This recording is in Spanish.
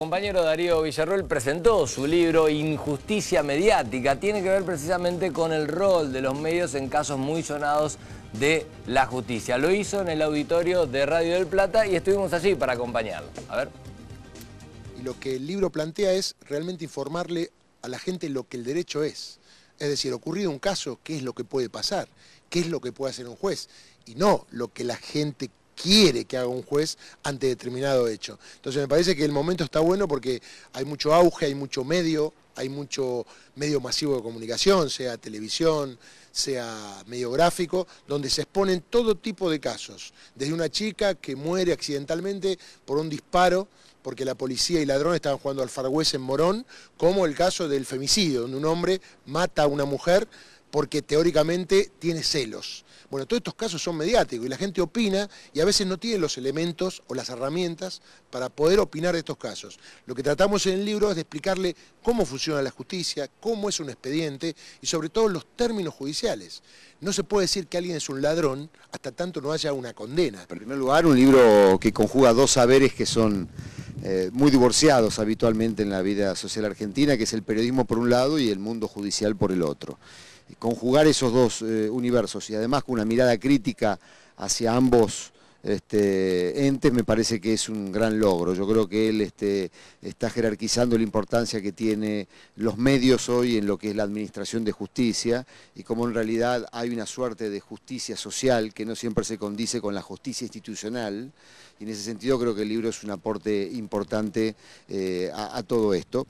Compañero Darío Villarroel presentó su libro Injusticia Mediática. Tiene que ver precisamente con el rol de los medios en casos muy sonados de la justicia. Lo hizo en el auditorio de Radio del Plata y estuvimos allí para acompañarlo. A ver. Y lo que el libro plantea es realmente informarle a la gente lo que el derecho es. Es decir, ocurrido un caso, ¿qué es lo que puede pasar? ¿Qué es lo que puede hacer un juez? Y no lo que la gente quiere que haga un juez ante determinado hecho. Entonces me parece que el momento está bueno porque hay mucho auge, hay mucho medio, hay mucho medio masivo de comunicación, sea televisión, sea medio gráfico, donde se exponen todo tipo de casos, desde una chica que muere accidentalmente por un disparo porque la policía y ladrón estaban jugando al fargüés en Morón, como el caso del femicidio, donde un hombre mata a una mujer porque teóricamente tiene celos. Bueno, todos estos casos son mediáticos y la gente opina y a veces no tiene los elementos o las herramientas para poder opinar de estos casos. Lo que tratamos en el libro es de explicarle cómo funciona la justicia, cómo es un expediente y sobre todo los términos judiciales. No se puede decir que alguien es un ladrón hasta tanto no haya una condena. En primer lugar, un libro que conjuga dos saberes que son eh, muy divorciados habitualmente en la vida social argentina, que es el periodismo por un lado y el mundo judicial por el otro conjugar esos dos eh, universos y además con una mirada crítica hacia ambos este, entes me parece que es un gran logro. Yo creo que él este, está jerarquizando la importancia que tiene los medios hoy en lo que es la administración de justicia y como en realidad hay una suerte de justicia social que no siempre se condice con la justicia institucional y en ese sentido creo que el libro es un aporte importante eh, a todo esto.